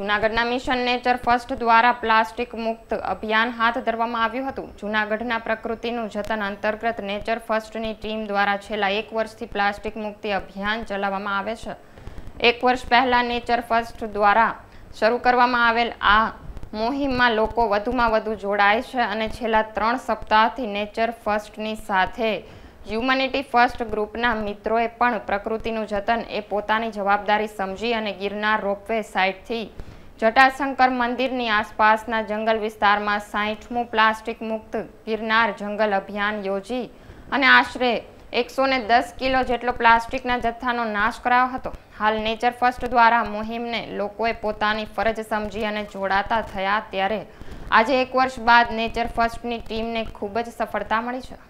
જૂનાગઢના mission nature first દ્વારા plastic મુક્ત અભિયાન હાથ ધરવામાં આવ્યું હતું જૂનાગઢના પ્રકૃતિનું જતન અંતર્ગત નેચર ફર્સ્ટની ટીમ દ્વારા છેલ્લા એક વર્ષથી પ્લાસ્ટિક મુક્તિ અભિયાન ચલાવવામાં આવે છે એક વર્ષ પહેલાં નેચર ફર્સ્ટ દ્વારા શરૂ કરવામાં આવેલ આ મોહિમમાં લોકો વધુમાં વધુ જોડાય છે અને છેલ્લા ત્રણ સપ્તાહથી નેચર ફર્સ્ટની સાથે હ્યુમનિટી ફર્સ્ટ ગ્રુપના મિત્રોએ પણ પ્રકૃતિનું જતન એ પોતાની જવાબદારી સમજી અને ગિરનાર રોપવે સાઇટથી જટાશંકર મંદિરની આસપાસના જંગલ વિસ્તારમાં સાહીઠમું પ્લાસ્ટિક મુક્ત ગિરનાર જંગલ અભિયાન યોજી અને આશરે એકસો દસ કિલો જેટલો પ્લાસ્ટિકના જથ્થાનો નાશ કરાયો હતો હાલ નેચર ફર્સ્ટ દ્વારા મુહિમને લોકોએ પોતાની ફરજ સમજી અને જોડાતા થયા ત્યારે આજે એક વર્ષ બાદ નેચર ફર્સ્ટની ટીમને ખૂબ જ સફળતા મળી છે